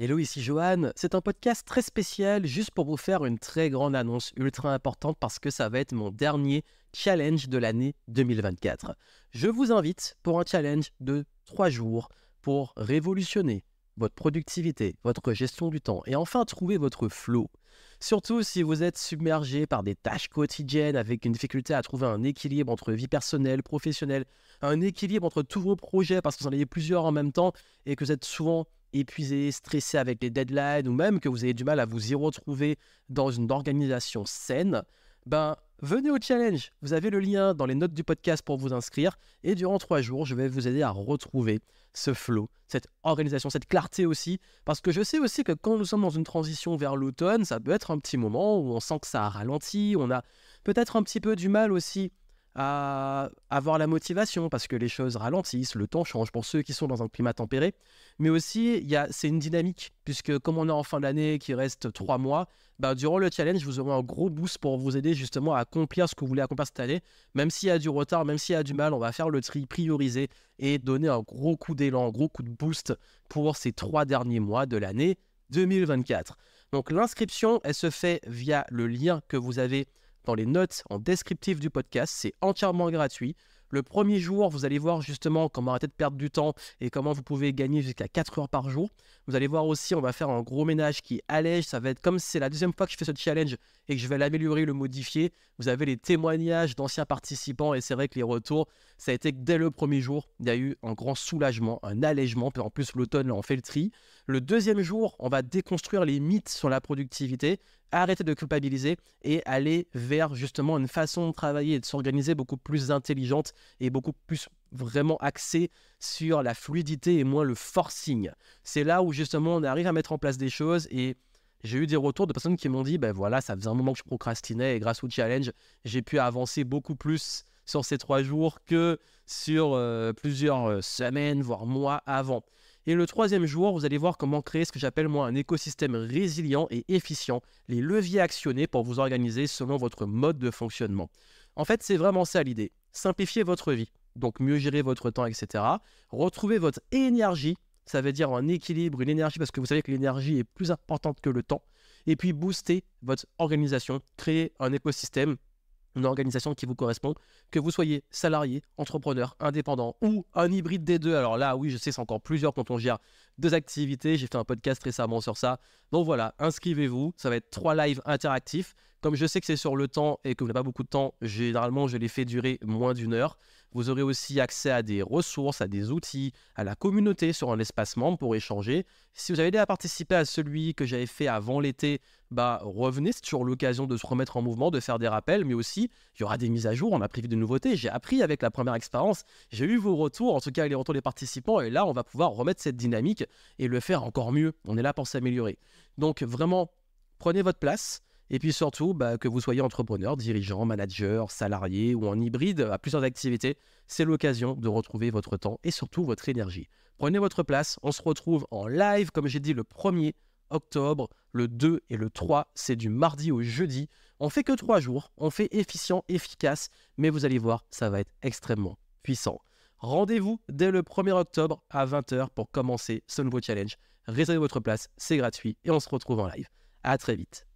Hello, ici Johan. C'est un podcast très spécial juste pour vous faire une très grande annonce ultra importante parce que ça va être mon dernier challenge de l'année 2024. Je vous invite pour un challenge de 3 jours pour révolutionner votre productivité, votre gestion du temps et enfin trouver votre flow. Surtout si vous êtes submergé par des tâches quotidiennes avec une difficulté à trouver un équilibre entre vie personnelle, professionnelle, un équilibre entre tous vos projets parce que vous en avez plusieurs en même temps et que vous êtes souvent épuisé, stressé avec les deadlines, ou même que vous avez du mal à vous y retrouver dans une organisation saine, ben venez au challenge. Vous avez le lien dans les notes du podcast pour vous inscrire. Et durant trois jours, je vais vous aider à retrouver ce flow, cette organisation, cette clarté aussi. Parce que je sais aussi que quand nous sommes dans une transition vers l'automne, ça peut être un petit moment où on sent que ça ralentit, on a peut-être un petit peu du mal aussi à avoir la motivation parce que les choses ralentissent, le temps change pour ceux qui sont dans un climat tempéré. Mais aussi, c'est une dynamique, puisque comme on est en fin d'année, qui reste trois mois, bah, durant le challenge, vous aurez un gros boost pour vous aider justement à accomplir ce que vous voulez accomplir cette année. Même s'il y a du retard, même s'il y a du mal, on va faire le tri, priorisé et donner un gros coup d'élan, un gros coup de boost pour ces trois derniers mois de l'année 2024. Donc l'inscription, elle se fait via le lien que vous avez dans les notes, en descriptif du podcast. C'est entièrement gratuit. Le premier jour, vous allez voir justement comment arrêter de perdre du temps et comment vous pouvez gagner jusqu'à 4 heures par jour. Vous allez voir aussi, on va faire un gros ménage qui allège. Ça va être comme c'est la deuxième fois que je fais ce challenge et que je vais l'améliorer, le modifier. Vous avez les témoignages d'anciens participants et c'est vrai que les retours, ça a été que dès le premier jour, il y a eu un grand soulagement, un allègement. en plus, l'automne, on fait le tri. Le deuxième jour, on va déconstruire les mythes sur la productivité arrêter de culpabiliser et aller vers justement une façon de travailler et de s'organiser beaucoup plus intelligente et beaucoup plus vraiment axée sur la fluidité et moins le forcing. C'est là où justement on arrive à mettre en place des choses et j'ai eu des retours de personnes qui m'ont dit ben voilà, ça faisait un moment que je procrastinais et grâce au challenge, j'ai pu avancer beaucoup plus sur ces trois jours que sur euh, plusieurs euh, semaines, voire mois avant. Et le troisième jour, vous allez voir comment créer ce que j'appelle moi un écosystème résilient et efficient, les leviers actionnés pour vous organiser selon votre mode de fonctionnement. En fait, c'est vraiment ça l'idée. Simplifier votre vie, donc mieux gérer votre temps, etc. Retrouver votre énergie, ça veut dire un équilibre, une énergie, parce que vous savez que l'énergie est plus importante que le temps. Et puis booster votre organisation, créer un écosystème une organisation qui vous correspond, que vous soyez salarié, entrepreneur, indépendant ou un hybride des deux. Alors là, oui, je sais, c'est encore plusieurs quand on gère deux activités. J'ai fait un podcast récemment sur ça. Donc voilà, inscrivez-vous. Ça va être trois lives interactifs. Comme je sais que c'est sur le temps et que vous n'avez pas beaucoup de temps, généralement, je les fais durer moins d'une heure. Vous aurez aussi accès à des ressources, à des outils, à la communauté sur un espace membre pour échanger. Si vous avez déjà participé à celui que j'avais fait avant l'été, bah revenez, c'est toujours l'occasion de se remettre en mouvement, de faire des rappels, mais aussi il y aura des mises à jour, on a prévu des nouveautés. J'ai appris avec la première expérience, j'ai eu vos retours, en tout cas les retours des participants, et là on va pouvoir remettre cette dynamique et le faire encore mieux. On est là pour s'améliorer. Donc vraiment, prenez votre place. Et puis surtout, bah, que vous soyez entrepreneur, dirigeant, manager, salarié ou en hybride à plusieurs activités, c'est l'occasion de retrouver votre temps et surtout votre énergie. Prenez votre place, on se retrouve en live, comme j'ai dit, le 1er octobre, le 2 et le 3, c'est du mardi au jeudi. On fait que 3 jours, on fait efficient, efficace, mais vous allez voir, ça va être extrêmement puissant. Rendez-vous dès le 1er octobre à 20h pour commencer ce nouveau challenge. Réservez votre place, c'est gratuit et on se retrouve en live. À très vite.